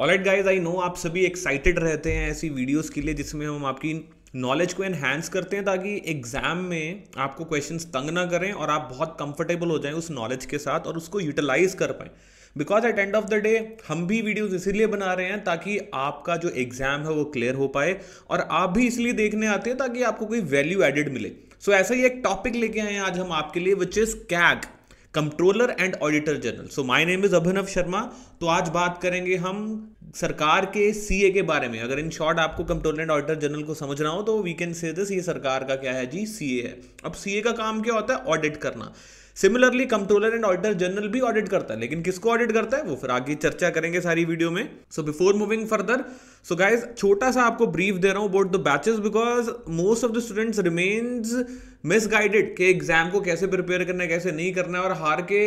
Eight guys I know आप सभी excited रहते हैं ऐसी वीडियोस के लिए जिसमें हम आपकी नॉलेज को एनहेंस करते हैं ताकि एग्जाम में आपको क्वेश्चंस तंग ना करें और आप बहुत कंफर्टेबल हो जाएं उस नॉलेज के साथ और उसको यूटिलाइज कर पाएं because at end of the day हम भी वीडियोस इसीलिए बना रहे हैं ताकि आपका जो एग्जाम है वो क्लियर हो पाए और आप भी इसलिए देखने आते हैं ताकि आपको कोई वैल्यू एडेड मिले सो so, ऐसा ही एक टॉपिक लेके आए हैं आज हम आपके लिए which is CAG controller and auditor general so my name is Abhinav Sharma तो आज बात करेंगे हम सरकार के सीए के बारे में अगर इन शॉर्ट आपको कंट्रोलर एंड ऑडिटर जनरल को समझना हो तो वी कैन से दिस ये सरकार का क्या है जी सीए है अब सीए का काम क्या होता है ऑडिट करना similarly controller and auditor general भी ऑडिट करता है लेकिन किसको ऑडिट करता है वो फिर आगे चर्चा करेंगे सारी वीडियो में so before moving further so guys छोटा सा आपको ब्रीफ दे रहा हूँ about the batches because most of the students remains misguided कि एग्जाम को कैसे प्रिपेयर करना है कैसे नहीं करना है और हार के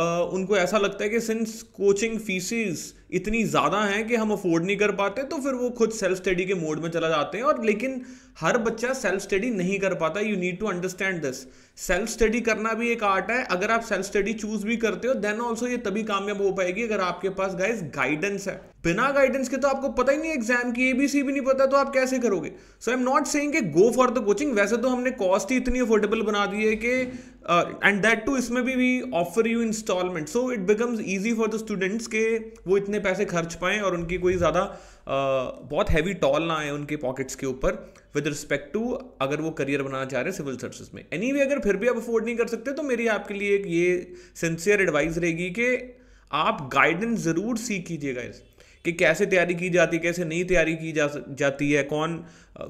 Uh, उनको ऐसा लगता है कि सिंस कोचिंग फीसिस इतनी ज़्यादा हैं कि हम अफोर्ड नहीं कर पाते तो फिर वो खुद सेल्फ स्टडी के मोड में चला जाते हैं और लेकिन हर बच्चा सेल्फ स्टडी नहीं कर पाता you need to understand this self study करना भी एक आर्ट है अगर आप सेल्फ स्टडी चूज भी करते हो देन ऑल्सो ये तभी कामयाब हो पाएगी अगर आपके पास गाइज गाइडेंस है बिना गाइडेंस के तो आपको पता ही नहीं एग्जाम की एबीसी भी नहीं पता तो आप कैसे करोगे so I am not saying कि गो फॉर द कोचिंग वैसे तो हमने कॉस्ट ही इतनी अफोर्डेबल बना दी है कि एंड दैट टू इसमें भी we offer you installment so it becomes easy for the students के वो इतने इतने पैसे खर्च पाएँ और उनकी कोई ज़्यादा बहुत हैवी टॉल ना आए उनके पॉकेट्स के ऊपर विद रिस्पेक्ट टू अगर वो करियर बनाना चाह रहे हैं सिविल सर्विस में एनी anyway, अगर फिर भी आप अफोर्ड नहीं कर सकते तो मेरी आपके लिए एक ये सिंसियर एडवाइस रहेगी कि आप गाइडेंस ज़रूर सीख कीजिएगा इस कि कैसे तैयारी की जाती है कैसे नहीं तैयारी की जा जाती है कौन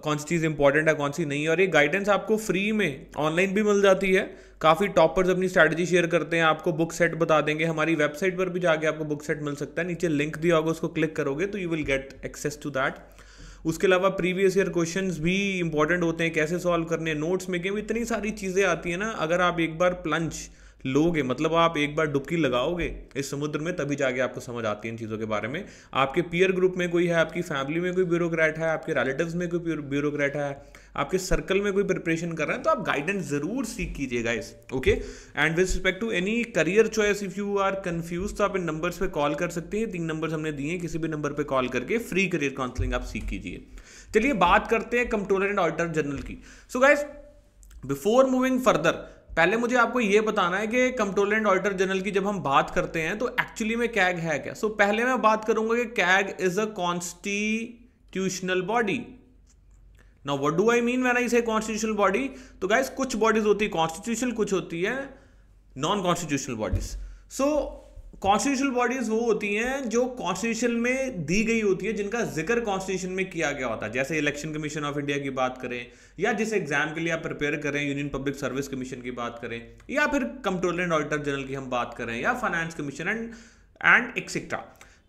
कौन सी चीज़ इंपॉर्टेंट है कौन सी नहीं और ये गाइडेंस आपको फ्री में ऑनलाइन भी मिल जाती है काफ़ी टॉपर्स अपनी स्ट्रैटेजी शेयर करते हैं आपको बुक सेट बता देंगे हमारी वेबसाइट पर भी जाके आपको बुक सेट मिल सकता है नीचे लिंक दिया होगा उसको क्लिक करोगे तो you will get access to that उसके अलावा प्रीवियस ईयर क्वेश्चन भी इंपॉर्टेंट होते हैं कैसे सॉल्व करने नोट्स में क्योंकि इतनी सारी चीज़ें आती हैं ना अगर आप एक बार प्लंच लोगे मतलब आप एक बार डुबकी लगाओगे इस समुद्र में तभी जाके आपको समझ आती है इन चीज़ों के बारे में आपके पीयर ग्रुप में कोई है आपकी फैमिली में कोई ब्यूरोक्रेट है आपके रिलेटिव्स में कोई ब्यूरोक्रेट है आपके सर्कल में कोई प्रिपरेशन कर रहा है तो आप गाइडेंस ज़रूर सीख कीजिएगा इस okay and with respect to any career choice if you are confuse तो आप इन नंबर्स पर कॉल कर सकते हैं तीन नंबर हमने दिए हैं किसी भी नंबर पर कॉल करके फ्री करियर काउंसलिंग आप सीख कीजिए चलिए बात करते हैं कंट्रोलर एंड ऑडिटर जनरल की so guys before moving further पहले मुझे आपको ये बताना है कि कंट्रोल एंड ऑडिटर जनरल की जब हम बात करते हैं तो एक्चुअली में कैग है क्या सो so, पहले मैं बात करूंगा कि CAG is a constitutional body now what do I mean when I say constitutional body तो गाइज कुछ बॉडीज होती है कॉन्स्टिट्यूशनल कुछ होती है non constitutional bodies so constitutional bodies वो होती हैं जो कॉन्स्टिट्यूशन में दी गई होती है जिनका जिक्र कॉन्स्टिट्यूशन में किया गया होता है जैसे इलेक्शन कमीशन ऑफ इंडिया की बात करें या जिस एग्जाम के लिए आप प्रिपेयर करें यूनियन पब्लिक सर्विस कमीशन की बात करें या फिर कंट्रोलर एंड ऑडिटर जनरल की हम बात करें या finance commission and and etcetera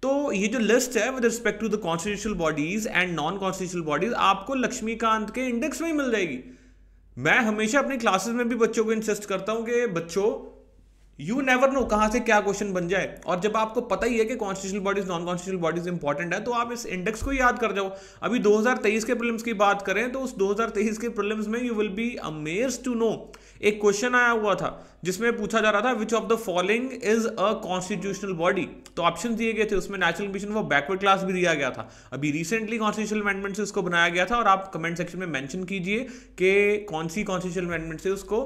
तो ये जो लिस्ट है with respect to the constitutional bodies and non constitutional bodies आपको लक्ष्मीकांत के इंडेक्स में ही मिल जाएगी मैं हमेशा अपनी क्लासेस में भी बच्चों को इंसिस्ट करता हूं कि बच्चों यू नेवर नो कहाँ से क्या क्वेश्चन बन जाए और जब आपको पता ही है कि constitution bodies non constitution bodies important है तो आप इस इंडेक्स को याद कर जाओ अभी 2023 के प्रिलिम्स की बात करें तो उस 2023 के प्रिलिम्स में you will be amaze to know एक क्वेश्चन आया हुआ था जिसमें पूछा जा रहा था which of the following is a constitutional body तो ऑप्शन दिए गए थे उसमें नेचुरल मिशन वो बैकवर्ड क्लास भी दिया गया था अभी रिसेंटली कॉन्स्टिट्यूशन अमेंडमेंट से उसको बनाया गया था और आप कमेंट सेक्शन में मैंशन कीजिए कि कौन सी कॉन्स्टिट्यूशन अमेंडमेंट से उसको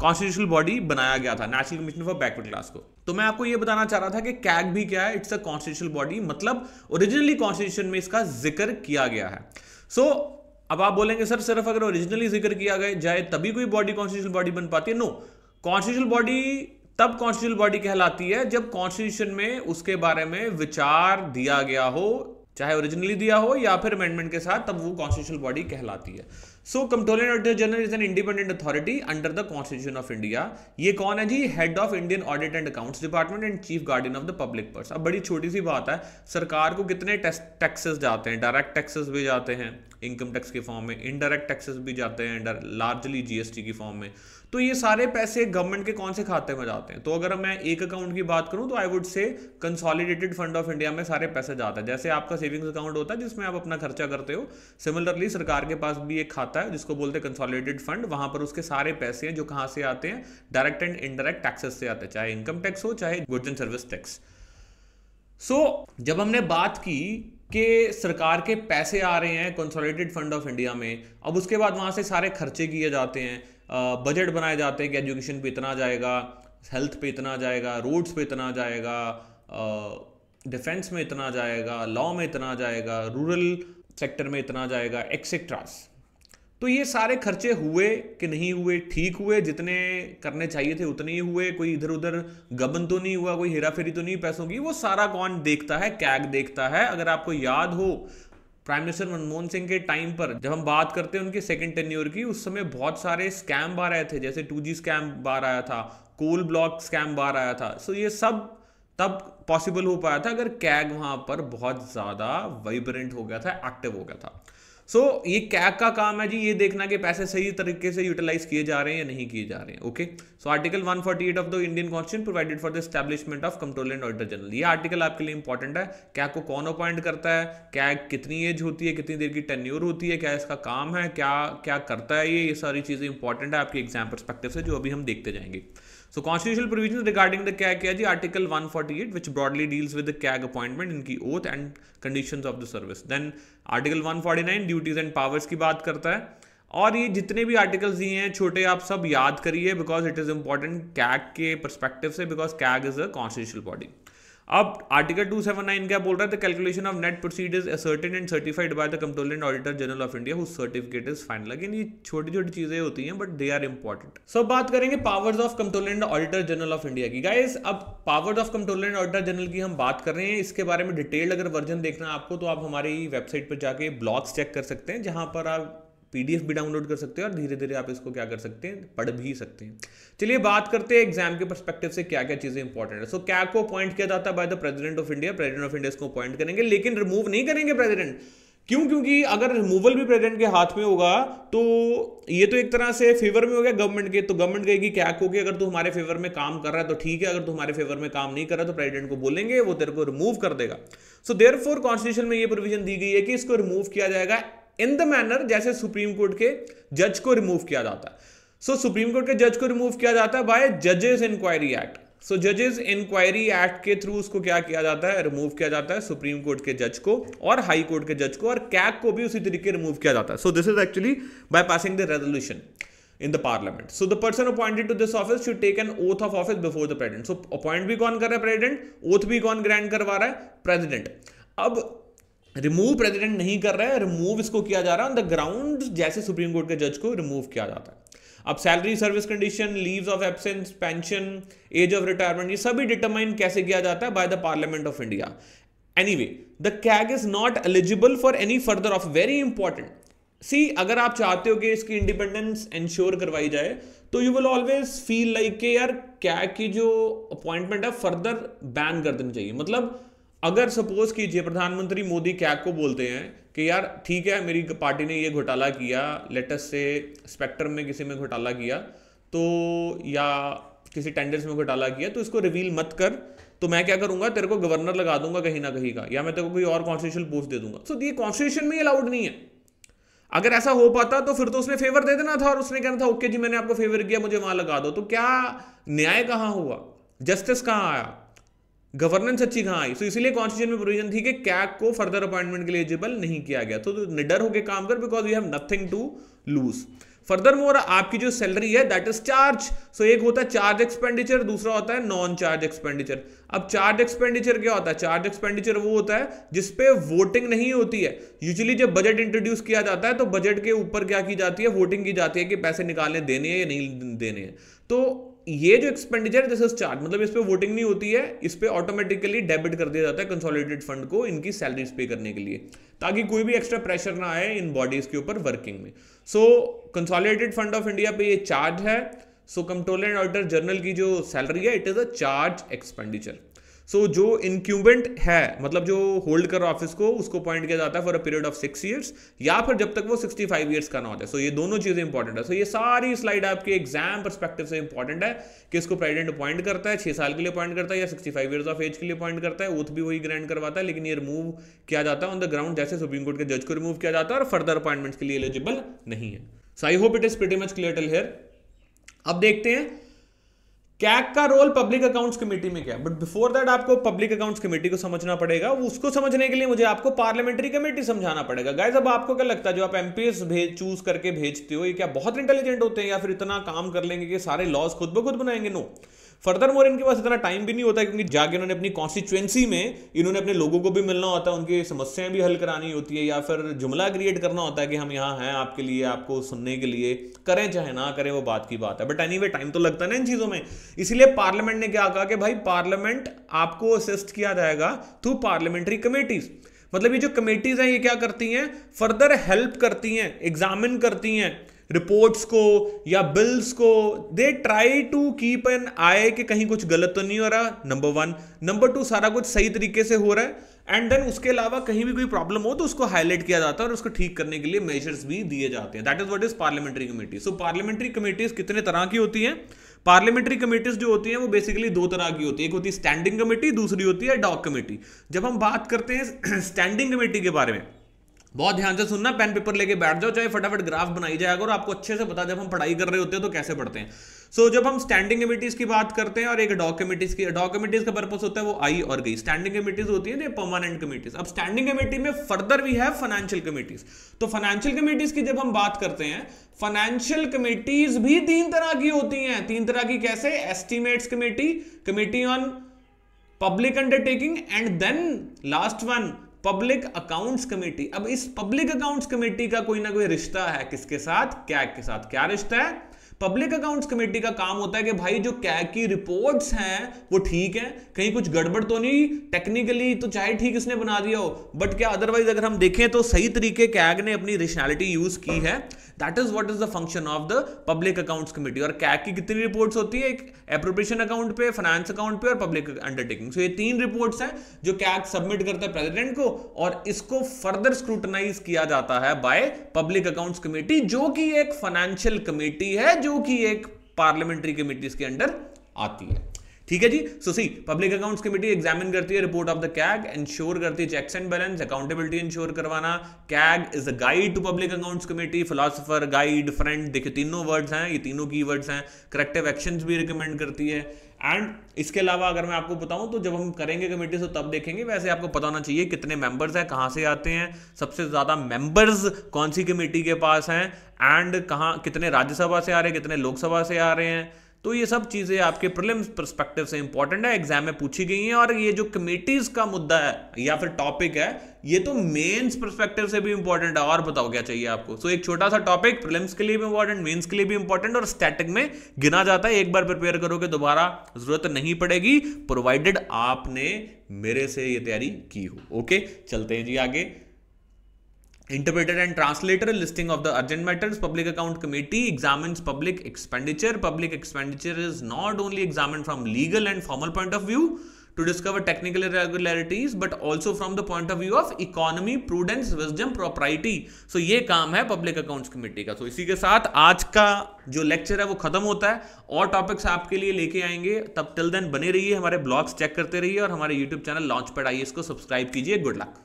कॉन्स्टिट्यूशनल बॉडी बनाया गया था national commission for backward class को तो मैं आपको यह बताना चाह रहा था कि कैग भी क्या है इट्स अ कॉन्स्टिट्यूशनल बॉडी मतलब ओरिजिनली कॉन्स्टिट्यूशन में इसका जिक्र किया गया है सो so, अब आप बोलेंगे सर सिर्फ अगर ओरिजिनली जिक्र किया गया जाए तभी कोई बॉडी कॉन्स्टिट्यूशन बॉडी बन पाती है नो कॉन्स्टिट्यूशन बॉडी तब कॉन्स्टिट्यूशन बॉडी कहलाती है जब कॉन्स्टिट्यूशन में उसके बारे में विचार दिया गया हो चाहे ओरिजिनली दिया हो या फिर अमेंडमेंट के साथ तब वो कॉन्स्टिट्यूशनल बॉडी कहलाती है so controlling auditor general is an independent authority under the constitution of India ये कौन है जी head of Indian audit and accounts department and chief guardian of the public purse अब बड़ी छोटी सी बात है सरकार को कितने टैक्सेस जाते हैं डायरेक्ट टैक्सेस भी जाते हैं इनकम टैक्स के फॉर्म में इनडायरेक्ट टैक्सेस भी जाते हैं लार्जली जीएसटी की फॉर्म में तो ये सारे पैसे गवर्नमेंट के कौन से खाते में जाते हैं तो अगर मैं एक अकाउंट की बात करूं तो I would say consolidated fund of India में सारे पैसे जाते हैं जैसे आपका सेविंग्स अकाउंट होता है जिसमें आप अपना खर्चा करते हो सिमिलरली सरकार के पास भी एक खाता है जिसको बोलते हैं कंसॉलिडेटेड फंड वहां पर उसके सारे पैसे हैं जो कहां से आते हैं डायरेक्ट एंड इनडायरेक्ट टैक्सेस से आते हैं चाहे इनकम टैक्स हो चाहे goods and service tax so so, जब हमने बात की कि सरकार के पैसे आ रहे हैं कंसोलिडेटेड फंड ऑफ इंडिया में अब उसके बाद वहाँ से सारे खर्चे किए जाते हैं बजट बनाए जाते हैं कि एजुकेशन पे इतना जाएगा हेल्थ पे इतना जाएगा रोड्स पे इतना जाएगा डिफेंस में इतना जाएगा लॉ में इतना जाएगा रूरल सेक्टर में इतना जाएगा एक्सेट्रास तो ये सारे खर्चे हुए कि नहीं हुए ठीक हुए जितने करने चाहिए थे उतने ही हुए कोई इधर उधर गबन तो नहीं हुआ कोई हेरा फेरी तो नहीं पैसों की वो सारा कौन देखता है कैग देखता है अगर आपको याद हो प्राइम मिनिस्टर मनमोहन सिंह के टाइम पर जब हम बात करते हैं उनके सेकंड टेन्योर की उस समय बहुत सारे स्कैम बार आए थे जैसे टू स्कैम बार आया था कोल ब्लॉक स्कैम बार आया था सो ये सब तब पॉसिबल हो पाया था अगर कैग वहां पर बहुत ज्यादा वाइब्रेंट हो गया था एक्टिव हो गया था सो so, ये कैग का काम है जी ये देखना कि पैसे सही तरीके से यूटिलाइज किए जा रहे हैं या नहीं किए जा रहे हैं okay so article 148 of the Indian constitution provided for the establishment of control and auditor general ये आर्टिकल आपके लिए इंपॉर्टेंट है कैक को कौन अपॉइंट करता है कैक कितनी एज होती है कितनी देर की टेन्योर होती है क्या इसका काम है क्या क्या करता है ये ये सारी चीज़ें इंपॉर्टेंट है आपके एग्जाम परस्पेक्टिव से जो अभी हम देखते जाएंगे so constitution provision regarding the CAG है जी article 148 forty eight which broadly deals with CAG appointment इनकी oath and condition of the service then article one forty nine duties and powers की बात करता है और ये जितने भी आर्टिकल्स दिए हैं छोटे आप सब याद करिए because it is important CAG के परस्पेक्टिव से because CAG is a constitution body अब आर्टिकल 279 क्या बोल रहा है the calculation of net proceed is ascertain and certified by the control auditor general of India whose certificate is final again ये छोटी छोटी चीजें होती हैं but they are important so बात करेंगे powers of control and auditor general of India की guys अब powers of control and auditor general की हम बात कर रहे हैं इसके बारे में डिटेल्ड अगर वर्जन देखना है आपको तो आप हमारी वेबसाइट पर जाके ब्लॉग्स चेक कर सकते हैं जहां पर आप पीडीएफ भी डाउनलोड कर सकते हैं और धीरे धीरे आप इसको क्या कर सकते हैं पढ़ भी सकते हैं चलिए बात करते हैं एग्जाम के परस्पेक्टिव से क्या क्या चीजें इंपॉर्टेंट है सो so, क्या को अपॉइंट किया जाता है by the president of India president of India इसको अपॉइंट करेंगे लेकिन रिमूव नहीं करेंगे प्रेसिडेंट क्यों क्योंकि अगर रिमूवल भी प्रेसिडेंट के हाथ में होगा तो ये तो एक तरह से फेवर में हो गया गवर्नमेंट के तो गवर्नमेंट कहेगी क्या को कि अगर तू हमारे फेवर में काम कर रहा है तो ठीक है अगर तू हमारे फेवर में काम नहीं कर रहा तो प्रेसिडेंट को बोलेंगे वो तेरे को रिमूव कर देगा सो देयर फोर कॉन्स्टिट्यूशन में ये प्रोविजन दी गई है कि इसको रिमूव किया जाएगा इन द मैनर जैसे सुप्रीम कोर्ट के जज को रिमूव किया जाता है सो सुप्रीम कोर्ट के जज को रिमूव किया जाता है बाय जजेस इंक्वायरी एक्ट सो जजेस इंक्वायरी एक्ट के थ्रू उसको क्या किया जाता है रिमूव किया जाता है सुप्रीम कोर्ट के जज को और हाई कोर्ट के जज को और कैक को भी उसी तरीके रिमूव किया जाता है so this is actually by passing the resolution in the parliament so the person appointed to this office should take an oath of office before the president so appoint भी कौन कर रहा है प्रेजिडेंट ओथ भी कौन grand करवा रहा है प्रेजिडेंट अब रिमूव प्रेसिडेंट नहीं कर रहे हैं रिमूव इसको किया जा रहा है ऑन द ग्राउंड जैसे सुप्रीम कोर्ट के जज को रिमूव किया जाता है अब salary service condition leaves of absence pension age of retirement ये सभी डिटरमाइन कैसे किया जाता है by the parliament of India anyway the CAG is not eligible for any further of very important see अगर आप चाहते हो कि इसकी इंडिपेंडेंस एंश्योर करवाई जाए तो you will always feel like के यार कैग की जो अपॉइंटमेंट है फर्दर बैन कर देनी चाहिए मतलब अगर सपोज कीजिए प्रधानमंत्री मोदी क्या को बोलते हैं कि यार ठीक है मेरी पार्टी ने ये घोटाला किया लेटेस्ट से स्पेक्ट्रम में किसी में घोटाला किया तो या किसी टेंडर्स में घोटाला किया तो इसको रिवील मत कर तो मैं क्या करूंगा तेरे को गवर्नर लगा दूंगा कहीं ना कहीं का या मैं तेरे को कोई और कॉन्स्टिट्यूशन पोस्ट दे दूंगा सो ये कॉन्स्टिट्यूशन में अलाउड नहीं है अगर ऐसा हो पाता तो फिर तो उसने फेवर दे देना था और उसने कहना था ओके जी मैंने आपको फेवर किया मुझे वहां लगा दो तो क्या न्याय कहाँ हुआ जस्टिस कहाँ आया गवर्नेंस अच्छी कहां आई तो इसलिए कॉन्स्टिट्यूशन में प्रोविजन थी कि कैक को फर्दर अपॉइंटमेंट के लिए एलिजिबल नहीं किया गया तो निडर होकर काम कर because you have nothing to lose further more आपकी जो सैलरी है दैट इज चार्ज सो एक होता है चार्ज एक्सपेंडिचर दूसरा होता है नॉन चार्ज एक्सपेंडिचर अब चार्ज एक्सपेंडिचर क्या होता है चार्ज एक्सपेंडिचर वो होता है जिसपे वोटिंग नहीं होती है यूजली जब बजट इंट्रोड्यूस किया जाता है तो बजट के ऊपर क्या की जाती है वोटिंग की जाती है कि पैसे निकालने देने हैं या नहीं देने हैं तो ये जो एक्सपेंडिचर दिस इज चार्ज मतलब इस पर वोटिंग नहीं होती है इस पर ऑटोमेटिकली डेबिट कर दिया जाता है कंसोलिडेटेड फंड को इनकी सैलरीज पे करने के लिए ताकि कोई भी एक्स्ट्रा प्रेशर ना आए इन बॉडीज के ऊपर वर्किंग में so consolidated fund of India पे ये चार्ज है so control and auditor general की जो सैलरी है it is a charge expenditure so so, जो इनक्यूबेंट है मतलब जो होल्ड कर ऑफिस को उसको अपॉइंट किया जाता है for a period of six years या फिर जब तक वो सिक्सटी फाइव ईयर्स का ना होता है सो so, ये दोनों चीज़ें इंपॉर्टेंट है सो so, ये सारी स्लाइड आपके एग्जाम परस्पेक्टिव से इंपॉर्टेंट है कि इसको प्रेजिडेंट अपॉइंट करता है छह साल के लिए अपॉइंट करता है या sixty five years of age के लिए अपॉइंट करता है ओथ भी वही ग्रैंड करवाता है लेकिन ये रिमूव किया जाता है ऑन द ग्राउंड जैसे सुप्रीम कोर्ट के जज को रिमूव किया जाता है और फर्दर अपॉइंटमेंट्स के लिए एलिजिबल नहीं है so I hope it is pretty much clear till here अब देखते हैं कैक का रोल पब्लिक अकाउंट्स कमेटी में क्या बट बिफोर दैट आपको पब्लिक अकाउंट्स कमेटी को समझना पड़ेगा उसको समझने के लिए मुझे आपको पार्लियामेंट्री कमेटी समझाना पड़ेगा गाइज अब आपको क्या लगता है जो आप एमपीएस भेज चूज करके भेजते हो ये क्या बहुत इंटेलिजेंट होते हैं या फिर इतना काम कर लेंगे कि सारे लॉज खुद ब खुद बनाएंगे नो no. फर्दर मोर इनके पास इतना टाइम भी नहीं होता क्योंकि जाके इन्होंने अपनी कॉन्स्टिट्युएंसी में इन्होंने अपने लोगों को भी मिलना होता है उनकी समस्याएं भी हल करानी होती है या फिर जुमला क्रिएट करना होता है कि हम यहाँ हैं आपके लिए आपको सुनने के लिए करें चाहे ना करें वो बात की बात है बट एनी टाइम तो लगता है ना इन चीज़ों में इसीलिए पार्लियामेंट ने क्या कहा कि भाई पार्लियामेंट आपको असिस्ट किया जाएगा थ्रू पार्लियामेंट्री कमेटीज़ मतलब ये जो कमेटीज़ हैं ये क्या करती हैं फर्दर हेल्प करती हैं एग्जामिन करती हैं रिपोर्ट्स को या बिल्स को they try to keep an eye कि कहीं कुछ गलत तो नहीं हो रहा नंबर वन नंबर टू सारा कुछ सही तरीके से हो रहा है एंड देन उसके अलावा कहीं भी कोई प्रॉब्लम हो तो उसको हाईलाइट किया जाता है और उसको ठीक करने के लिए मेजर्स भी दिए जाते हैं that is what is parliamentary committee so parliamentary committees कितने तरह की होती हैं पार्लियामेंट्री कमेटीज जो होती हैं वो बेसिकली दो तरह की होती है एक होती है स्टैंडिंग कमेटी दूसरी होती है डॉक कमेटी जब हम बात करते हैं स्टैंडिंग कमेटी के बारे में बहुत ध्यान से सुनना पेन पेपर लेके बैठ जाओ चाहे फटाफट ग्राफ बनाई जाएगा और आपको अच्छे से पता जब हम पढ़ाई कर रहे होते हैं तो कैसे पढ़ते हैं सो so, जब हम स्टैंडिंग कमिटीज की बात करते हैं और एक डॉक कमिटीज की डॉक कमिटीज का पर्पस होता है वो आई और गई स्टैंडिंग कमेटीज होती है परमानेंट कमेटीज अब स्टैंडिंग कमेटी में फर्दर भी है फाइनेंशियल कमेटीज तो फाइनेंशियल कमेटीज की जब हम बात करते हैं फाइनेंशियल कमेटीज भी तीन तरह की होती हैं तीन तरह की कैसे estimates committee committee on public undertaking and then last one public accounts committee अब इस पब्लिक अकाउंट्स कमेटी का कोई ना कोई रिश्ता है किसके साथ कैग के साथ क्या रिश्ता है पब्लिक अकाउंट्स कमेटी का काम होता है कि भाई जो कैग की रिपोर्ट्स हैं वो ठीक है कहीं कुछ गड़बड़ तो नहीं टेक्निकली तो चाहे ठीक इसने बना दिया हो बट क्या अदरवाइज अगर हम देखें तो सही तरीके कैग ने अपनी रेशनैलिटी यूज की है that is what is the function of the public accounts committee और कैग की कितनी रिपोर्ट्स होती है एक एप्रोप्रिएशन अकाउंट पे फाइनेंस अकाउंट पे और पब्लिक अंडरटेकिंग सो ये तीन रिपोर्ट्स हैं जो कैग सबमिट करता है प्रेसिडेंट को और इसको फर्दर स्क्रूटनाइज किया जाता है बाय पब्लिक अकाउंट्स कमेटी जो कि एक फाइनेंशियल कमेटी है जो कि एक पार्लियामेंट्री कमिटीज के अंडर आती है ठीक है जी so see public accounts committee examine करती है report of the CAG ensure करती है checks and balance accountability ensure करवाना CAG is a guide to public accounts committee philosopher guide friend देखिए तीनों वर्ड्स हैं ये तीनों की वर्ड्स हैं करेक्टिव एक्शंस भी रिकमेंड करती है एंड इसके अलावा अगर मैं आपको बताऊं तो जब हम करेंगे कमेटी से तो तब देखेंगे वैसे आपको पता होना चाहिए कितने मेंबर्स हैं कहां से आते हैं सबसे ज़्यादा मेंबर्स कौन सी कमेटी के पास हैं एंड कहाँ कितने राज्यसभा से आ रहे हैं कितने लोकसभा से आ रहे हैं तो ये सब चीज़ें आपके प्रिलिम्स परस्पेक्टिव से इंपॉर्टेंट है एग्जाम में पूछी गई हैं और ये जो कमेटीज का मुद्दा है या फिर टॉपिक है ये तो मेंस परस्पेक्टिव से भी इंपॉर्टेंट है और बताओ क्या चाहिए आपको सो so, एक छोटा सा टॉपिक प्रिलिम्स के लिए भी इंपॉर्टेंट मेंस के लिए भी इंपॉर्टेंट और स्टैटिक में गिना जाता है एक बार प्रिपेयर करोगे दोबारा जरूरत नहीं पड़ेगी प्रोवाइडेड आपने मेरे से ये तैयारी की हो ओके चलते हैं जी आगे interpreter and translator listing of the urgent matters public account committee examines public expenditure public expenditure is not only examined from legal and formal point of view to discover technical irregularities but also from the point of view of economy prudence wisdom propriety so ये काम है public accounts committee का so इसी के साथ आज का जो lecture है वो खत्म होता है और topics आपके लिए लेके आएंगे तब till then बने रहिए हमारे blogs check करते रहिए और हमारे youtube channel लॉन्च पैड आइए इसको सब्सक्राइब कीजिए गुड लक